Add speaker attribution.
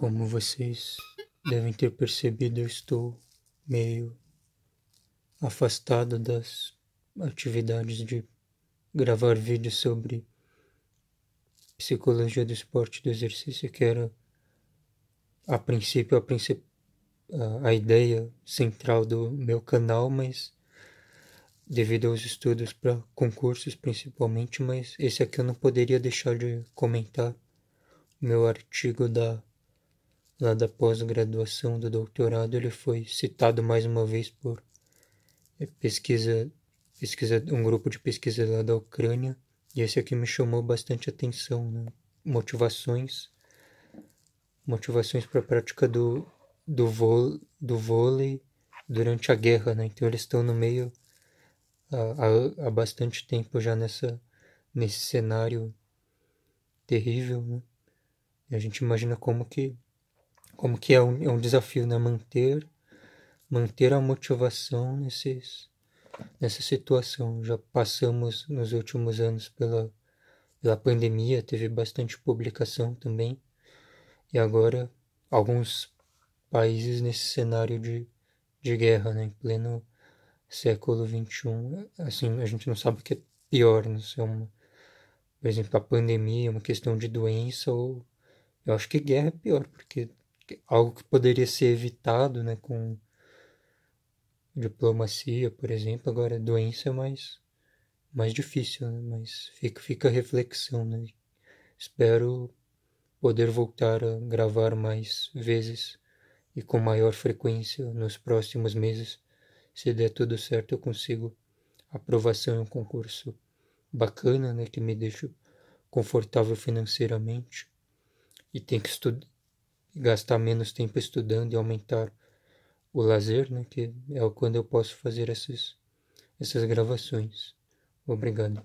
Speaker 1: Como vocês devem ter percebido, eu estou meio afastado das atividades de gravar vídeos sobre psicologia do esporte e do exercício, que era a princípio a, princip... a ideia central do meu canal, mas devido aos estudos para concursos principalmente, mas esse aqui eu não poderia deixar de comentar meu artigo da Lá da pós-graduação do doutorado, ele foi citado mais uma vez por eh, pesquisa, pesquisa um grupo de pesquisa lá da Ucrânia, e esse aqui me chamou bastante atenção, né? motivações, motivações para a prática do, do, do vôlei durante a guerra, né? então eles estão no meio há, há bastante tempo já nessa, nesse cenário terrível, né? E a gente imagina como que como que é um, é um desafio, né? Manter, manter a motivação nesses, nessa situação. Já passamos nos últimos anos pela, pela pandemia, teve bastante publicação também. E agora, alguns países nesse cenário de, de guerra, né? Em pleno século XXI. Assim, a gente não sabe o que é pior, não né? sei, é uma, por exemplo, a pandemia é uma questão de doença ou... Eu acho que guerra é pior, porque algo que poderia ser evitado, né, com diplomacia, por exemplo, agora doença é mais, mais difícil, né, mas fica, fica a reflexão, né, espero poder voltar a gravar mais vezes e com maior frequência nos próximos meses, se der tudo certo eu consigo aprovação em um concurso bacana, né, que me deixa confortável financeiramente e tem que estudar gastar menos tempo estudando e aumentar o lazer, né, que é quando eu posso fazer essas, essas gravações. Obrigado.